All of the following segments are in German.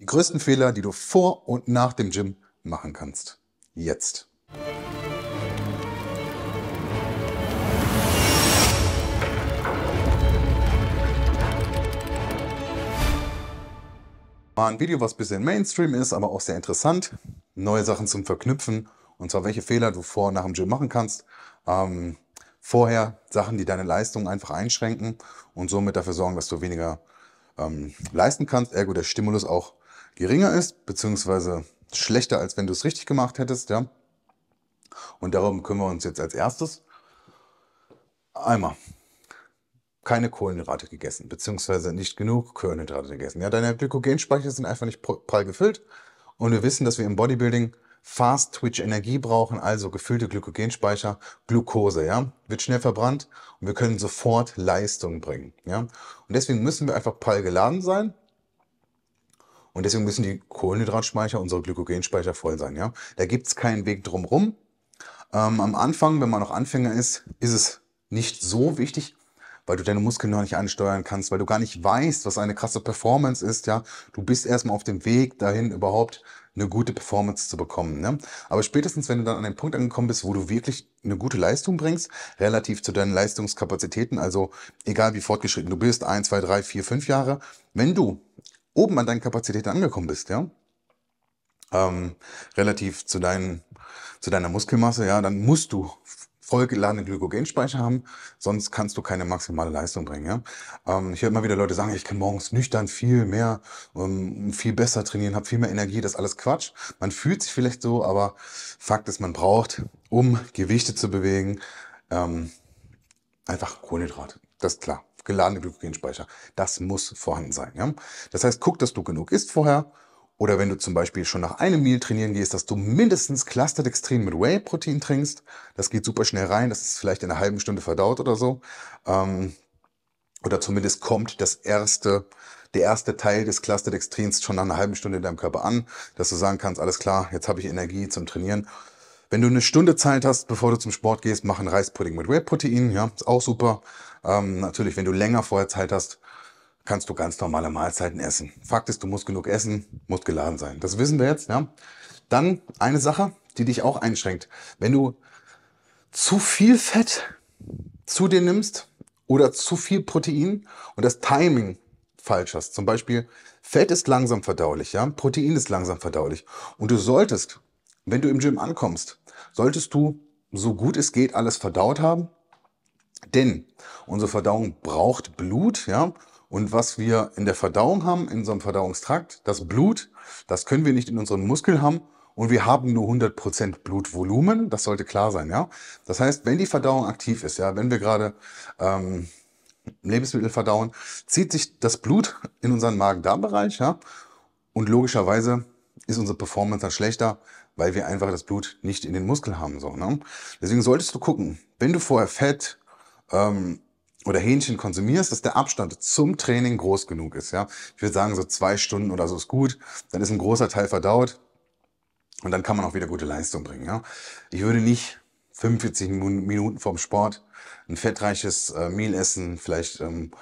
Die größten Fehler, die du vor und nach dem Gym machen kannst. Jetzt. War ein Video, was ein bisschen Mainstream ist, aber auch sehr interessant. Neue Sachen zum Verknüpfen. Und zwar, welche Fehler du vor und nach dem Gym machen kannst. Ähm, vorher Sachen, die deine Leistung einfach einschränken und somit dafür sorgen, dass du weniger ähm, leisten kannst, ergo der Stimulus auch geringer ist, beziehungsweise schlechter, als wenn du es richtig gemacht hättest. Ja? Und darum kümmern wir uns jetzt als erstes. Einmal keine Kohlenhydrate gegessen, beziehungsweise nicht genug Kohlenhydrate gegessen. Ja, deine Glykogenspeicher sind einfach nicht prall gefüllt. Und wir wissen, dass wir im Bodybuilding Fast-Twitch-Energie brauchen, also gefüllte Glykogenspeicher, Glucose, ja, wird schnell verbrannt und wir können sofort Leistung bringen, ja. Und deswegen müssen wir einfach prall geladen sein, und deswegen müssen die Kohlenhydratspeicher, unsere Glykogenspeicher voll sein. Ja? Da gibt es keinen Weg drumherum. Ähm, am Anfang, wenn man noch Anfänger ist, ist es nicht so wichtig, weil du deine Muskeln noch nicht ansteuern kannst, weil du gar nicht weißt, was eine krasse Performance ist. Ja? Du bist erstmal auf dem Weg dahin, überhaupt eine gute Performance zu bekommen. Ne? Aber spätestens, wenn du dann an den Punkt angekommen bist, wo du wirklich eine gute Leistung bringst, relativ zu deinen Leistungskapazitäten, also egal wie fortgeschritten du bist, 1, zwei, drei, vier, fünf Jahre, wenn du oben an deinen Kapazitäten angekommen bist, ja, ähm, relativ zu, dein, zu deiner Muskelmasse, ja, dann musst du vollgeladene Glykogenspeicher haben, sonst kannst du keine maximale Leistung bringen. Ja? Ähm, ich höre immer wieder Leute sagen, ich kann morgens nüchtern viel mehr, ähm, viel besser trainieren, habe viel mehr Energie, das ist alles Quatsch. Man fühlt sich vielleicht so, aber Fakt ist, man braucht, um Gewichte zu bewegen, ähm, einfach Kohlenhydrate. Das ist klar geladene Glykogenspeicher. Das muss vorhanden sein. Ja? Das heißt, guck, dass du genug isst vorher. Oder wenn du zum Beispiel schon nach einem Meal trainieren gehst, dass du mindestens Clustered Clusterdextrin mit Whey-Protein trinkst. Das geht super schnell rein. Das ist vielleicht in einer halben Stunde verdaut oder so. Ähm, oder zumindest kommt das erste, der erste Teil des Clustered Clusterdextrins schon nach einer halben Stunde in deinem Körper an, dass du sagen kannst, alles klar, jetzt habe ich Energie zum Trainieren. Wenn du eine Stunde Zeit hast, bevor du zum Sport gehst, mach einen Reispudding mit Whey-Protein. Ja, ist auch super. Ähm, natürlich, wenn du länger vorher Zeit hast, kannst du ganz normale Mahlzeiten essen. Fakt ist, du musst genug essen, musst geladen sein. Das wissen wir jetzt. Ja. Dann eine Sache, die dich auch einschränkt. Wenn du zu viel Fett zu dir nimmst oder zu viel Protein und das Timing falsch hast. Zum Beispiel Fett ist langsam verdaulich, ja? Protein ist langsam verdaulich. Und du solltest wenn du im Gym ankommst, solltest du so gut es geht alles verdaut haben, denn unsere Verdauung braucht Blut, ja. Und was wir in der Verdauung haben, in unserem Verdauungstrakt, das Blut, das können wir nicht in unseren Muskeln haben und wir haben nur 100% Blutvolumen, das sollte klar sein, ja. Das heißt, wenn die Verdauung aktiv ist, ja, wenn wir gerade ähm, Lebensmittel verdauen, zieht sich das Blut in unseren Magen-Darm-Bereich, ja. Und logischerweise ist unsere Performance dann schlechter, weil wir einfach das Blut nicht in den Muskel haben. So, ne? Deswegen solltest du gucken, wenn du vorher Fett ähm, oder Hähnchen konsumierst, dass der Abstand zum Training groß genug ist. Ja? Ich würde sagen, so zwei Stunden oder so ist gut. Dann ist ein großer Teil verdaut und dann kann man auch wieder gute Leistung bringen. Ja? Ich würde nicht 45 Minuten vorm Sport ein fettreiches äh, Mehl essen, vielleicht ähm,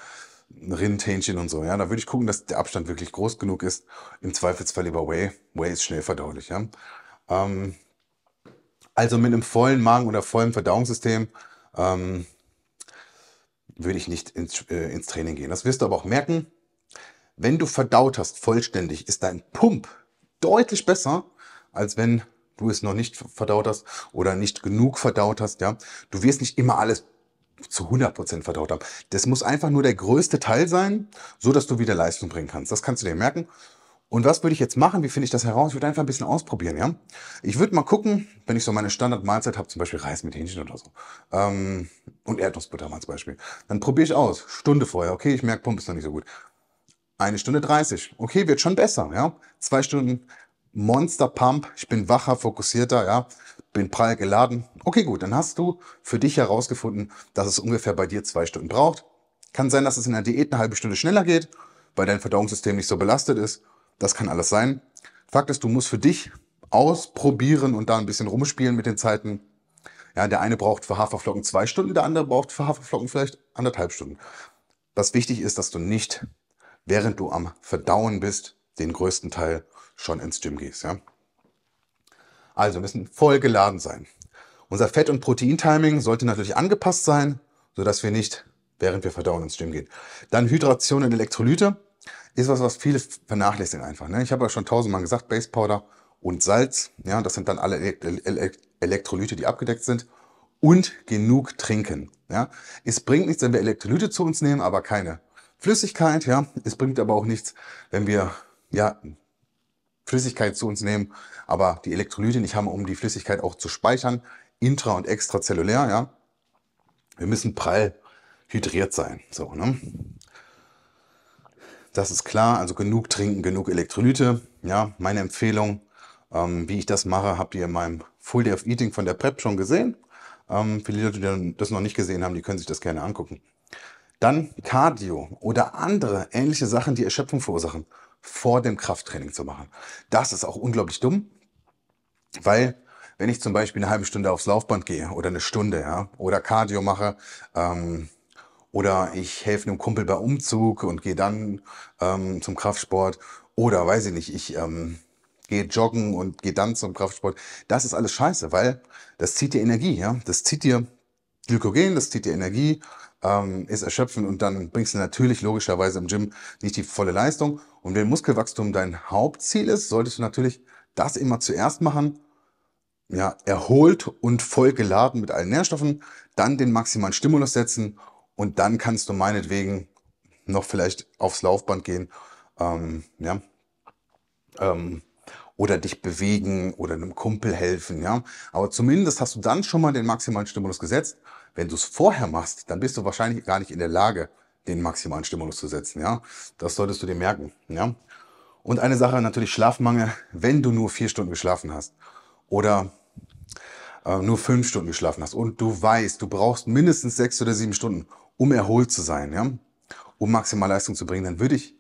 ein Rindhähnchen und so. Ja, da würde ich gucken, dass der Abstand wirklich groß genug ist. Im Zweifelsfall lieber Whey. Whey ist schnell verdaulich. Ja? Ähm, also mit einem vollen Magen oder vollen Verdauungssystem ähm, würde ich nicht ins, äh, ins Training gehen. Das wirst du aber auch merken. Wenn du verdaut hast vollständig, ist dein Pump deutlich besser, als wenn du es noch nicht verdaut hast oder nicht genug verdaut hast. Ja, Du wirst nicht immer alles zu 100% verdaut haben. Das muss einfach nur der größte Teil sein, so dass du wieder Leistung bringen kannst. Das kannst du dir merken. Und was würde ich jetzt machen? Wie finde ich das heraus? Ich würde einfach ein bisschen ausprobieren, ja? Ich würde mal gucken, wenn ich so meine Standardmahlzeit habe, zum Beispiel Reis mit Hähnchen oder so, ähm, und Erdnussbutter mal zum Beispiel, dann probiere ich aus. Stunde vorher, okay, ich merke, Pump ist noch nicht so gut. Eine Stunde 30, okay, wird schon besser, ja? Zwei Stunden Monster Pump, ich bin wacher, fokussierter, ja? Bin prall geladen. Okay, gut, dann hast du für dich herausgefunden, dass es ungefähr bei dir zwei Stunden braucht. Kann sein, dass es in der Diät eine halbe Stunde schneller geht, weil dein Verdauungssystem nicht so belastet ist das kann alles sein. Fakt ist, du musst für dich ausprobieren und da ein bisschen rumspielen mit den Zeiten. Ja, der eine braucht für Haferflocken zwei Stunden, der andere braucht für Haferflocken vielleicht anderthalb Stunden. Was wichtig ist, dass du nicht, während du am Verdauen bist, den größten Teil schon ins Gym gehst. Ja? Also müssen voll geladen sein. Unser Fett- und Protein-Timing sollte natürlich angepasst sein, sodass wir nicht, während wir verdauen, ins Gym gehen. Dann Hydration und Elektrolyte ist was, was viele vernachlässigen einfach. Ne? Ich habe ja schon tausendmal gesagt, Base Powder und Salz. Ja, das sind dann alle Elektrolyte, die abgedeckt sind. Und genug trinken. Ja, es bringt nichts, wenn wir Elektrolyte zu uns nehmen, aber keine Flüssigkeit. Ja, es bringt aber auch nichts, wenn wir ja Flüssigkeit zu uns nehmen, aber die Elektrolyte nicht haben, um die Flüssigkeit auch zu speichern, intra und extrazellulär. Ja, wir müssen prall hydriert sein. So, ne? Das ist klar, also genug trinken, genug Elektrolyte. Ja, meine Empfehlung, ähm, wie ich das mache, habt ihr in meinem Full Day of Eating von der PrEP schon gesehen. Ähm, für die Leute, die das noch nicht gesehen haben, die können sich das gerne angucken. Dann Cardio oder andere ähnliche Sachen, die Erschöpfung verursachen, vor dem Krafttraining zu machen. Das ist auch unglaublich dumm, weil wenn ich zum Beispiel eine halbe Stunde aufs Laufband gehe oder eine Stunde ja, oder Cardio mache, ähm, oder ich helfe einem Kumpel bei Umzug und gehe dann ähm, zum Kraftsport. Oder weiß ich nicht, ich ähm, gehe joggen und gehe dann zum Kraftsport. Das ist alles scheiße, weil das zieht dir Energie, ja. Das zieht dir Glykogen, das zieht dir Energie, ähm, ist erschöpfend und dann bringst du natürlich logischerweise im Gym nicht die volle Leistung. Und wenn Muskelwachstum dein Hauptziel ist, solltest du natürlich das immer zuerst machen. Ja, erholt und voll geladen mit allen Nährstoffen, dann den maximalen Stimulus setzen und dann kannst du meinetwegen noch vielleicht aufs Laufband gehen. Ähm, ja. Ähm, oder dich bewegen oder einem Kumpel helfen, ja. Aber zumindest hast du dann schon mal den maximalen Stimulus gesetzt. Wenn du es vorher machst, dann bist du wahrscheinlich gar nicht in der Lage, den maximalen Stimulus zu setzen, ja. Das solltest du dir merken, ja. Und eine Sache natürlich Schlafmangel, wenn du nur vier Stunden geschlafen hast oder äh, nur fünf Stunden geschlafen hast und du weißt, du brauchst mindestens sechs oder sieben Stunden um erholt zu sein, ja, um maximal Leistung zu bringen, dann würde ich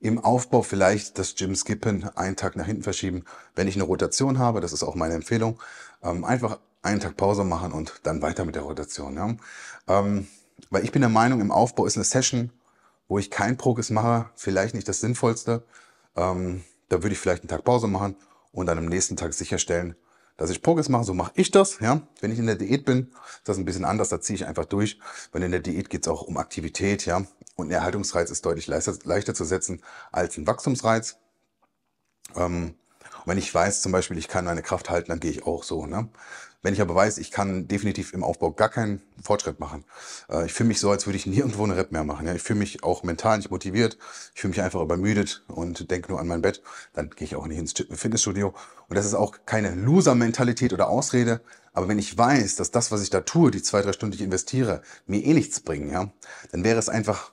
im Aufbau vielleicht das Gym skippen, einen Tag nach hinten verschieben, wenn ich eine Rotation habe, das ist auch meine Empfehlung, ähm, einfach einen Tag Pause machen und dann weiter mit der Rotation. Ja? Ähm, weil ich bin der Meinung, im Aufbau ist eine Session, wo ich kein Progress mache, vielleicht nicht das Sinnvollste. Ähm, da würde ich vielleicht einen Tag Pause machen und dann am nächsten Tag sicherstellen, dass ich Progress mache, so mache ich das. Ja? Wenn ich in der Diät bin, ist das ein bisschen anders, da ziehe ich einfach durch. Weil in der Diät geht es auch um Aktivität, ja. Und ein Erhaltungsreiz ist deutlich leichter, leichter zu setzen als ein Wachstumsreiz. Ähm, wenn ich weiß zum Beispiel, ich kann meine Kraft halten, dann gehe ich auch so. Ne? Wenn ich aber weiß, ich kann definitiv im Aufbau gar keinen Fortschritt machen. Äh, ich fühle mich so, als würde ich nirgendwo eine Rep mehr machen. Ja? Ich fühle mich auch mental nicht motiviert. Ich fühle mich einfach übermüdet und denke nur an mein Bett. Dann gehe ich auch nicht ins Fitnessstudio. Und das ist auch keine Loser-Mentalität oder Ausrede. Aber wenn ich weiß, dass das, was ich da tue, die zwei, drei Stunden, die ich investiere, mir eh nichts bringen, ja, dann wäre es einfach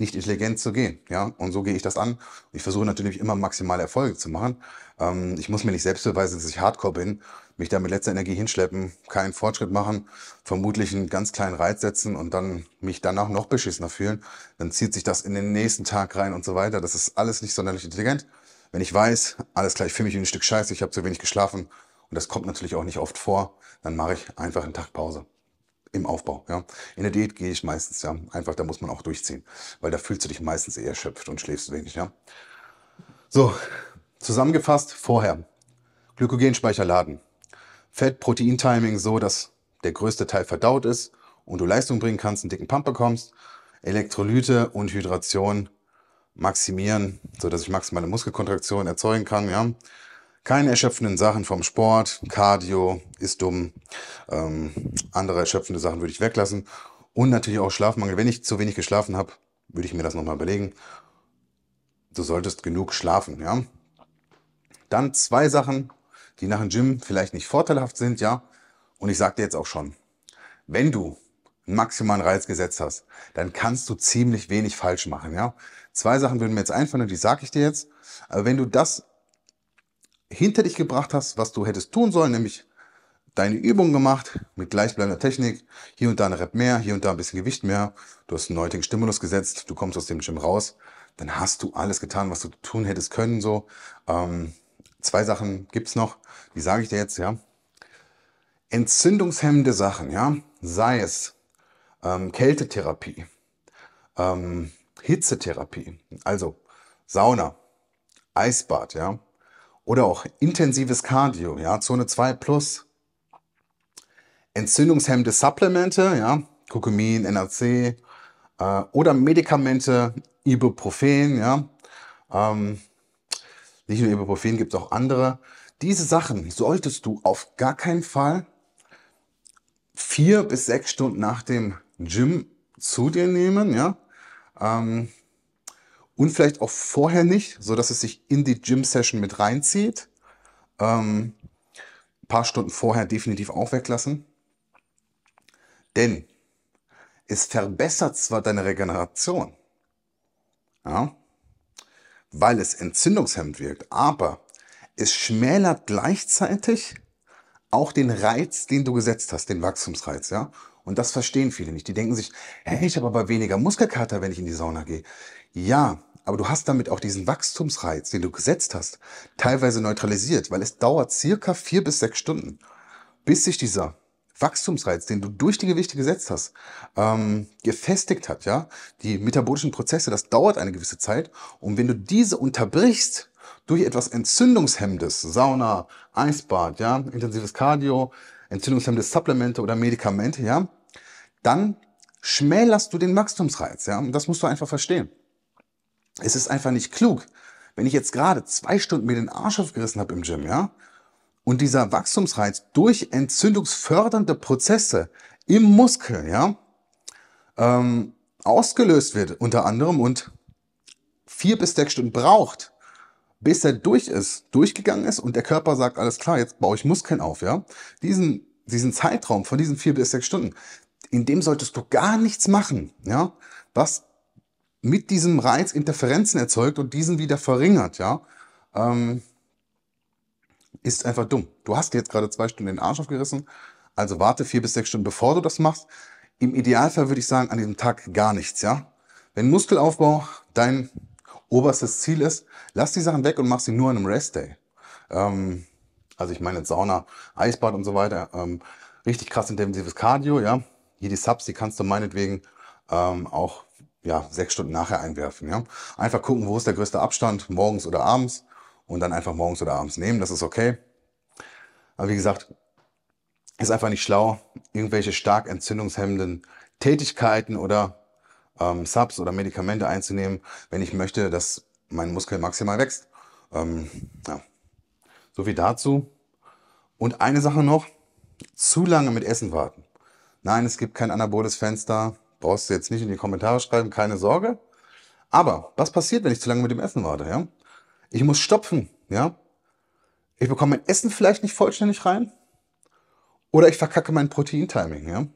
nicht intelligent zu gehen. Ja? Und so gehe ich das an. Ich versuche natürlich immer maximale Erfolge zu machen. Ähm, ich muss mir nicht selbst beweisen, dass ich hardcore bin, mich da mit letzter Energie hinschleppen, keinen Fortschritt machen, vermutlich einen ganz kleinen Reiz setzen und dann mich danach noch beschissener fühlen. Dann zieht sich das in den nächsten Tag rein und so weiter. Das ist alles nicht sonderlich intelligent. Wenn ich weiß, alles gleich für mich ein Stück Scheiße, ich habe zu wenig geschlafen und das kommt natürlich auch nicht oft vor, dann mache ich einfach einen Tag Pause im Aufbau. Ja. In der Diät gehe ich meistens, ja. Einfach, da muss man auch durchziehen, weil da fühlst du dich meistens eher erschöpft und schläfst wenig, ja. So, zusammengefasst vorher. Glykogenspeicher laden. Fett-Protein-Timing so, dass der größte Teil verdaut ist und du Leistung bringen kannst, einen dicken Pump bekommst. Elektrolyte und Hydration maximieren, so dass ich maximale Muskelkontraktion erzeugen kann, ja keine erschöpfenden Sachen vom Sport, Cardio ist dumm, ähm, andere erschöpfende Sachen würde ich weglassen und natürlich auch Schlafmangel. Wenn ich zu wenig geschlafen habe, würde ich mir das nochmal überlegen. Du solltest genug schlafen, ja. Dann zwei Sachen, die nach dem Gym vielleicht nicht vorteilhaft sind, ja. Und ich sage dir jetzt auch schon, wenn du einen maximalen Reiz gesetzt hast, dann kannst du ziemlich wenig falsch machen, ja. Zwei Sachen würden mir jetzt einfallen und die sage ich dir jetzt. Aber wenn du das hinter dich gebracht hast, was du hättest tun sollen, nämlich deine Übung gemacht mit gleichbleibender Technik, hier und da eine Rep mehr, hier und da ein bisschen Gewicht mehr, du hast einen neuen Stimulus gesetzt, du kommst aus dem Gym raus, dann hast du alles getan, was du tun hättest können. So ähm, zwei Sachen gibt's noch, die sage ich dir jetzt. Ja, entzündungshemmende Sachen, ja, sei es ähm, Kältetherapie, ähm, Hitzetherapie, also Sauna, Eisbad, ja, oder auch intensives Cardio, ja, Zone 2 plus. Entzündungshemmende Supplemente, ja, Kokumin, NAC äh, oder Medikamente, Ibuprofen, ja. Ähm, nicht nur Ibuprofen, gibt es auch andere. Diese Sachen solltest du auf gar keinen Fall vier bis sechs Stunden nach dem Gym zu dir nehmen, ja. Ähm, und vielleicht auch vorher nicht, so dass es sich in die Gym-Session mit reinzieht. Ähm, ein paar Stunden vorher definitiv auch weglassen. Denn es verbessert zwar deine Regeneration, ja, weil es entzündungshemmend wirkt, aber es schmälert gleichzeitig auch den Reiz, den du gesetzt hast, den Wachstumsreiz, ja. Und das verstehen viele nicht. Die denken sich, hey, ich habe aber weniger Muskelkater, wenn ich in die Sauna gehe. Ja, aber du hast damit auch diesen Wachstumsreiz, den du gesetzt hast, teilweise neutralisiert, weil es dauert circa vier bis sechs Stunden, bis sich dieser Wachstumsreiz, den du durch die Gewichte gesetzt hast, ähm, gefestigt hat, ja, die metabolischen Prozesse, das dauert eine gewisse Zeit. Und wenn du diese unterbrichst durch etwas Entzündungshemmendes, Sauna, Eisbad, ja, intensives Cardio, Entzündungshemmendes Supplemente oder Medikamente, ja, dann schmälerst du den Wachstumsreiz, ja, und das musst du einfach verstehen es ist einfach nicht klug, wenn ich jetzt gerade zwei Stunden mir den Arsch aufgerissen habe im Gym, ja, und dieser Wachstumsreiz durch entzündungsfördernde Prozesse im Muskel, ja, ähm, ausgelöst wird unter anderem und vier bis sechs Stunden braucht, bis er durch ist, durchgegangen ist und der Körper sagt, alles klar, jetzt baue ich Muskeln auf, ja. Diesen, diesen Zeitraum von diesen vier bis sechs Stunden, in dem solltest du gar nichts machen, ja. Was mit diesem Reiz Interferenzen erzeugt und diesen wieder verringert, ja, ähm, ist einfach dumm. Du hast dir jetzt gerade zwei Stunden den Arsch aufgerissen, also warte vier bis sechs Stunden, bevor du das machst. Im Idealfall würde ich sagen, an diesem Tag gar nichts, ja. Wenn Muskelaufbau dein oberstes Ziel ist, lass die Sachen weg und mach sie nur an einem Restday. Ähm, also ich meine Sauna, Eisbad und so weiter. Ähm, richtig krass intensives Cardio, ja. Hier die Subs, die kannst du meinetwegen ähm, auch ja, sechs Stunden nachher einwerfen. Ja? Einfach gucken, wo ist der größte Abstand, morgens oder abends. Und dann einfach morgens oder abends nehmen, das ist okay. Aber wie gesagt, ist einfach nicht schlau, irgendwelche stark entzündungshemmenden Tätigkeiten oder ähm, Subs oder Medikamente einzunehmen, wenn ich möchte, dass mein Muskel maximal wächst. Ähm, ja. So viel dazu. Und eine Sache noch, zu lange mit Essen warten. Nein, es gibt kein anaboles Fenster. Brauchst du jetzt nicht in die Kommentare schreiben, keine Sorge. Aber was passiert, wenn ich zu lange mit dem Essen warte? Ja? Ich muss stopfen. Ja? Ich bekomme mein Essen vielleicht nicht vollständig rein. Oder ich verkacke mein Protein-Timing. Ja?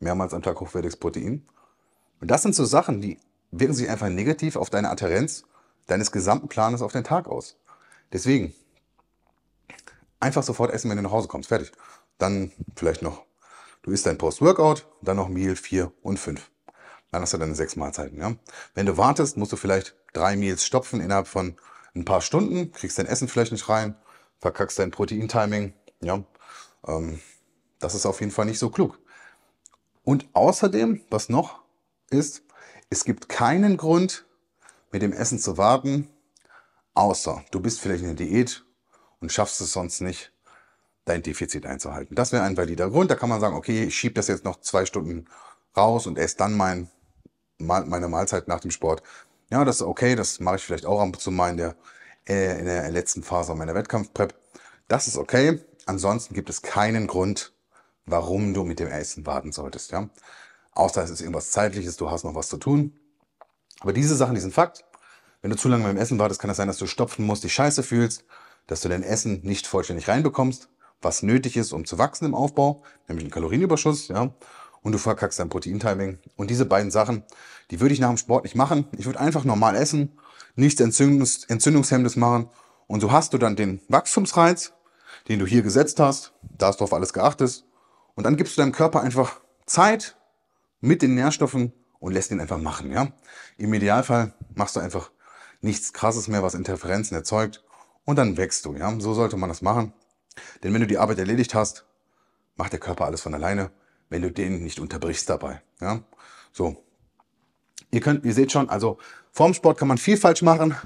Mehrmals am Tag hochwertiges Protein. Und das sind so Sachen, die wirken sich einfach negativ auf deine Adherenz deines gesamten Planes auf den Tag aus. Deswegen, einfach sofort essen, wenn du nach Hause kommst. Fertig. Dann vielleicht noch Du isst dein Post-Workout, dann noch Meal 4 und 5. Dann hast du deine sechs Mahlzeiten. Ja? Wenn du wartest, musst du vielleicht drei Meals stopfen innerhalb von ein paar Stunden, kriegst dein Essen vielleicht nicht rein, verkackst dein Protein-Timing. Ja? Ähm, das ist auf jeden Fall nicht so klug. Und außerdem, was noch ist, es gibt keinen Grund, mit dem Essen zu warten, außer du bist vielleicht in der Diät und schaffst es sonst nicht, dein Defizit einzuhalten. Das wäre ein valider Grund. Da kann man sagen, okay, ich schiebe das jetzt noch zwei Stunden raus und esse dann mein, meine Mahlzeit nach dem Sport. Ja, das ist okay, das mache ich vielleicht auch ab und zu mal in der, äh, in der letzten Phase meiner Wettkampfprep. Das ist okay. Ansonsten gibt es keinen Grund, warum du mit dem Essen warten solltest. Ja? Außer es ist irgendwas Zeitliches, du hast noch was zu tun. Aber diese Sachen, die sind Fakt. Wenn du zu lange beim Essen wartest, kann es das sein, dass du stopfen musst, dich scheiße fühlst, dass du dein Essen nicht vollständig reinbekommst was nötig ist, um zu wachsen im Aufbau, nämlich einen Kalorienüberschuss, ja, und du verkackst dein Protein-Timing. Und diese beiden Sachen, die würde ich nach dem Sport nicht machen. Ich würde einfach normal essen, nichts Entzündungs Entzündungshemmendes machen. Und so hast du dann den Wachstumsreiz, den du hier gesetzt hast, da ist drauf alles geachtet. Und dann gibst du deinem Körper einfach Zeit mit den Nährstoffen und lässt ihn einfach machen, ja. Im Idealfall machst du einfach nichts krasses mehr, was Interferenzen erzeugt. Und dann wächst du, ja. So sollte man das machen. Denn wenn du die Arbeit erledigt hast, macht der Körper alles von alleine, wenn du den nicht unterbrichst dabei. Ja? So. Ihr könnt, ihr seht schon, also vorm Sport kann man viel falsch machen.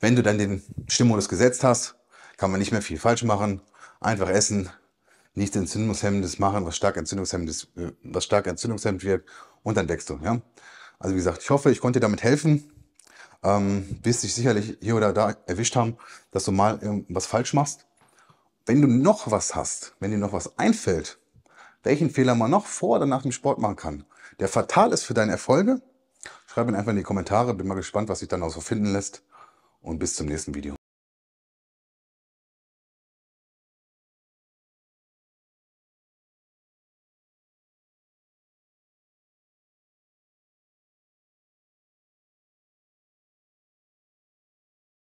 Wenn du dann den Stimulus gesetzt hast, kann man nicht mehr viel falsch machen. Einfach essen, nichts Entzündungshemmendes machen, was stark entzündungshemmendes, äh, was stark entzündungshemmend wirkt und dann wächst du. Ja? Also wie gesagt, ich hoffe, ich konnte dir damit helfen. Ähm, wirst dich sicherlich hier oder da erwischt haben, dass du mal irgendwas falsch machst wenn du noch was hast, wenn dir noch was einfällt, welchen Fehler man noch vor oder nach dem Sport machen kann, der fatal ist für deine Erfolge, schreib ihn einfach in die Kommentare. Bin mal gespannt, was sich dann auch so finden lässt. Und bis zum nächsten Video.